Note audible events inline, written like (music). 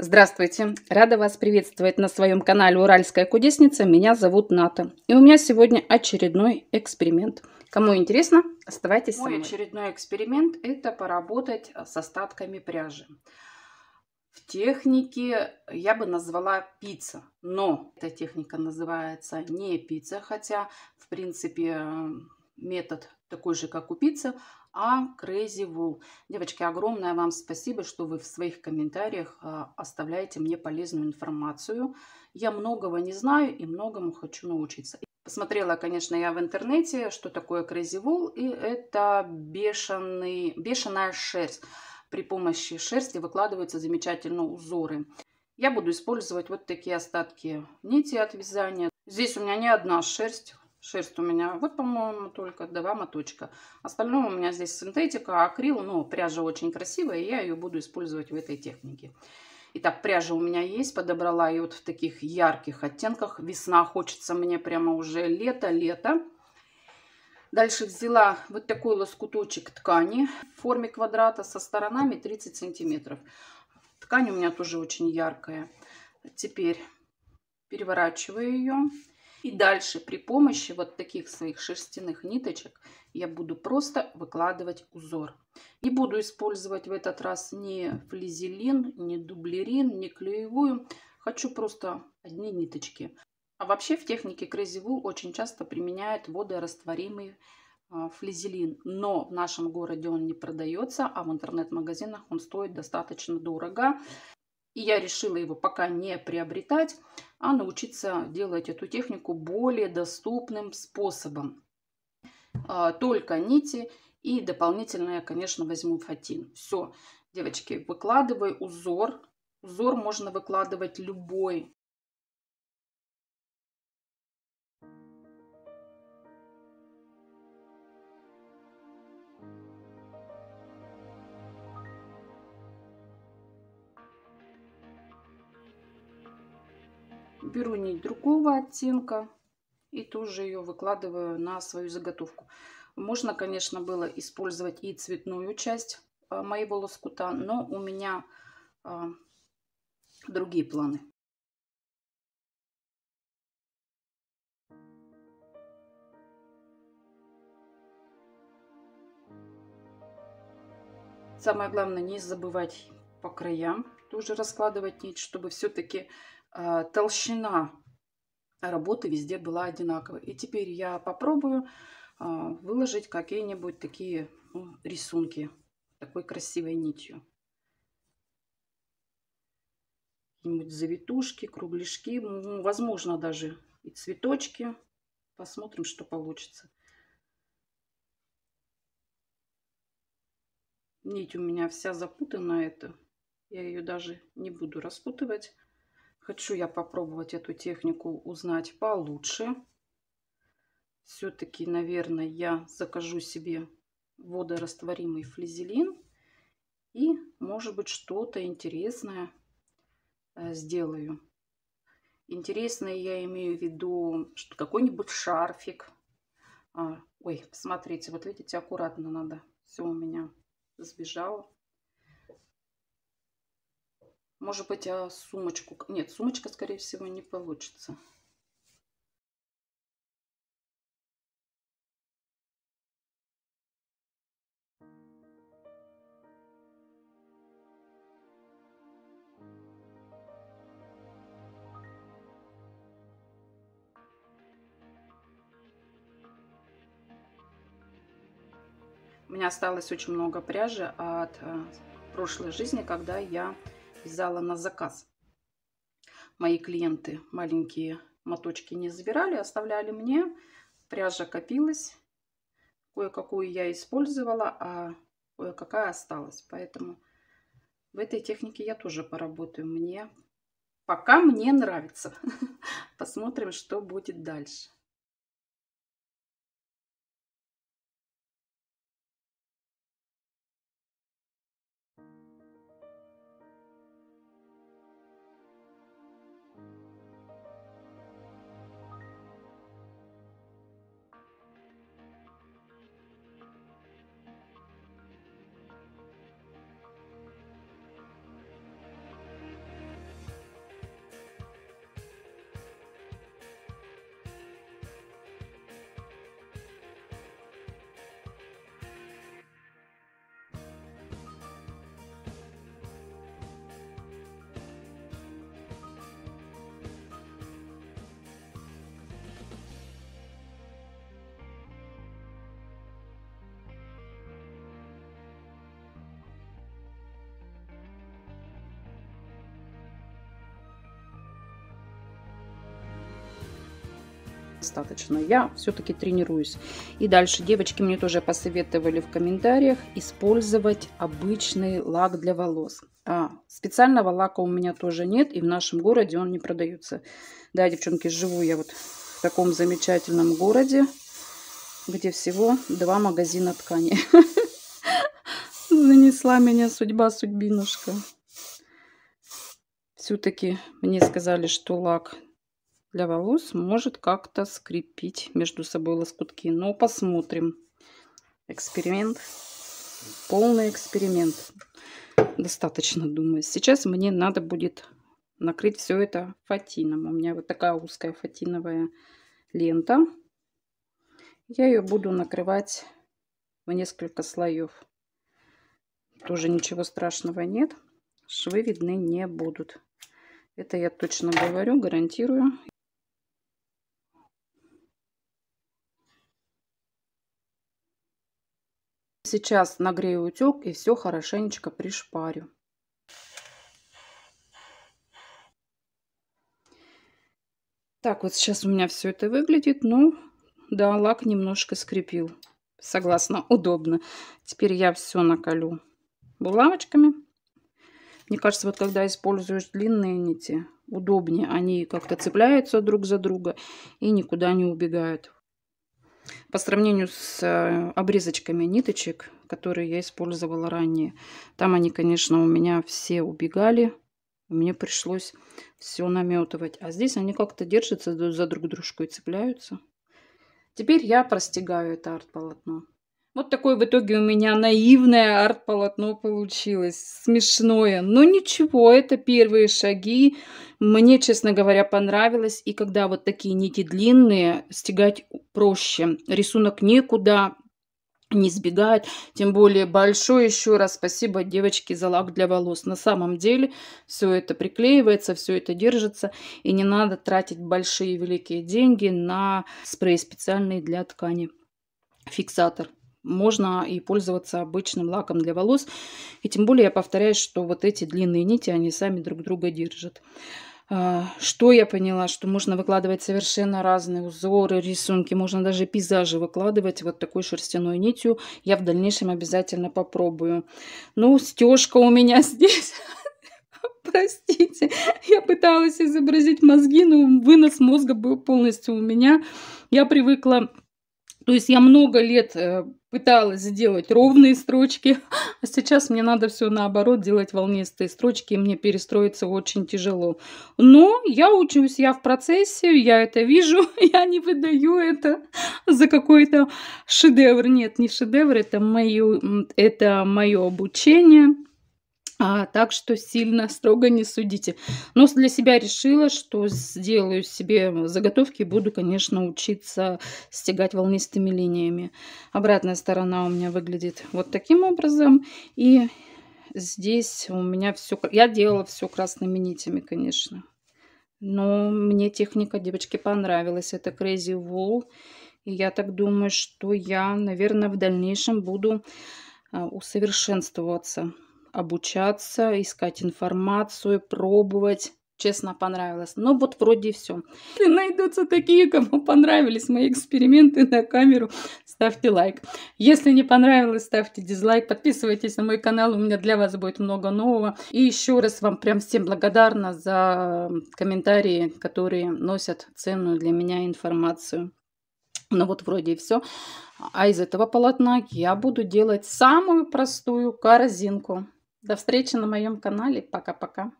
Здравствуйте! Рада вас приветствовать на своем канале «Уральская кудесница». Меня зовут Ната. И у меня сегодня очередной эксперимент. Кому интересно, оставайтесь Мой со мной. очередной эксперимент – это поработать с остатками пряжи. В технике я бы назвала пицца, но эта техника называется не пицца, хотя, в принципе, э, метод такой же, как у пиццы, а Crazy Wool. Девочки, огромное вам спасибо, что вы в своих комментариях а, оставляете мне полезную информацию. Я многого не знаю и многому хочу научиться. Посмотрела, конечно, я в интернете, что такое Crazy Wool, и это бешеный, бешеная шерсть. При помощи шерсти выкладываются замечательные узоры. Я буду использовать вот такие остатки нити от вязания. Здесь у меня не одна шерсть, Шерсть у меня, вот, по-моему, только два моточка. Остальное у меня здесь синтетика, акрил, но пряжа очень красивая, и я ее буду использовать в этой технике. Итак, пряжа у меня есть, подобрала ее вот в таких ярких оттенках. Весна хочется мне прямо уже лето-лето. Дальше взяла вот такой лоскуточек ткани в форме квадрата со сторонами 30 сантиметров. Ткань у меня тоже очень яркая. Теперь переворачиваю ее и дальше при помощи вот таких своих шерстяных ниточек я буду просто выкладывать узор. Не буду использовать в этот раз ни флизелин, ни дублерин, ни клеевую. Хочу просто одни ниточки. А вообще в технике Crazy Wool очень часто применяют водорастворимый а, флизелин. Но в нашем городе он не продается, а в интернет-магазинах он стоит достаточно дорого. И я решила его пока не приобретать, а научиться делать эту технику более доступным способом. А, только нити и дополнительно я, конечно, возьму фатин. Все, девочки, выкладывай узор. Узор можно выкладывать любой, беру нить другого оттенка и тоже ее выкладываю на свою заготовку. Можно, конечно, было использовать и цветную часть э, моего лоскута, но у меня э, другие планы. Самое главное не забывать по краям тоже раскладывать нить, чтобы все-таки а, толщина работы везде была одинаковой. И теперь я попробую а, выложить какие-нибудь такие ну, рисунки такой красивой нитью. Какие-нибудь завитушки, кругляшки, ну, возможно даже и цветочки. Посмотрим, что получится. Нить у меня вся запутана эта. Я ее даже не буду распутывать. Хочу я попробовать эту технику узнать получше. Все-таки, наверное, я закажу себе водорастворимый флизелин. И, может быть, что-то интересное э, сделаю. Интересное я имею в виду какой-нибудь шарфик. А, ой, смотрите, вот видите, аккуратно надо. Все у меня сбежало. Может быть, а сумочку... Нет, сумочка, скорее всего, не получится. У меня осталось очень много пряжи от э, прошлой жизни, когда я вязала на заказ. Мои клиенты маленькие моточки не забирали, оставляли мне. Пряжа копилась. Кое-какую я использовала, а кое-какая осталась. Поэтому в этой технике я тоже поработаю. Мне пока мне нравится. (laughs) Посмотрим, что будет дальше. достаточно. Я все-таки тренируюсь. И дальше девочки мне тоже посоветовали в комментариях использовать обычный лак для волос. А, специального лака у меня тоже нет, и в нашем городе он не продается. Да, девчонки, живу я вот в таком замечательном городе, где всего два магазина ткани. (laughs) Нанесла меня судьба, судьбинушка все-таки мне сказали, что лак для волос может как-то скрепить между собой лоскутки. Но ну, посмотрим. Эксперимент. Полный эксперимент. Достаточно, думаю. Сейчас мне надо будет накрыть все это фатином. У меня вот такая узкая фатиновая лента. Я ее буду накрывать в несколько слоев. Тоже ничего страшного нет. Швы видны не будут. Это я точно говорю, гарантирую. Сейчас нагрею утюг и все хорошенечко пришпарю. Так вот сейчас у меня все это выглядит. Ну, да, лак немножко скрепил. Согласна, удобно. Теперь я все наколю булавочками. Мне кажется, вот когда используешь длинные нити, удобнее. Они как-то цепляются друг за друга и никуда не убегают по сравнению с э, обрезочками ниточек, которые я использовала ранее. Там они, конечно, у меня все убегали. Мне пришлось все наметывать. А здесь они как-то держатся за друг дружку и цепляются. Теперь я простегаю это арт-полотно. Вот такое в итоге у меня наивное арт-полотно получилось, смешное. Но ну, ничего, это первые шаги. Мне, честно говоря, понравилось. И когда вот такие нити длинные, стегать проще. Рисунок никуда не сбегает. Тем более большое еще раз спасибо девочке за лак для волос. На самом деле все это приклеивается, все это держится. И не надо тратить большие великие деньги на спрей специальный для ткани. Фиксатор можно и пользоваться обычным лаком для волос. И тем более я повторяю, что вот эти длинные нити, они сами друг друга держат. А, что я поняла? Что можно выкладывать совершенно разные узоры, рисунки. Можно даже пейзажи выкладывать вот такой шерстяной нитью. Я в дальнейшем обязательно попробую. Ну, стежка у меня (laughs) здесь. Простите, я пыталась изобразить мозги, но вынос мозга был полностью у меня. Я привыкла то есть я много лет э, пыталась сделать ровные строчки, (laughs) а сейчас мне надо все наоборот делать волнистые строчки, и мне перестроиться очень тяжело. Но я учусь, я в процессе, я это вижу, (laughs) я не выдаю это за какой-то шедевр. Нет, не шедевр, это мое, это мое обучение. А, так что сильно строго не судите. Но для себя решила, что сделаю себе заготовки и буду, конечно, учиться стягать волнистыми линиями. Обратная сторона у меня выглядит вот таким образом. И здесь у меня все... Я делала все красными нитями, конечно. Но мне техника, девочки, понравилась. Это Crazy Wool. И я так думаю, что я, наверное, в дальнейшем буду а, усовершенствоваться обучаться, искать информацию, пробовать. Честно, понравилось. Но ну, вот вроде и все. Если найдутся такие, кому понравились мои эксперименты на камеру, ставьте лайк. Если не понравилось, ставьте дизлайк. Подписывайтесь на мой канал, у меня для вас будет много нового. И еще раз вам прям всем благодарна за комментарии, которые носят ценную для меня информацию. Ну вот вроде и все. А из этого полотна я буду делать самую простую корзинку. До встречи на моем канале. Пока-пока.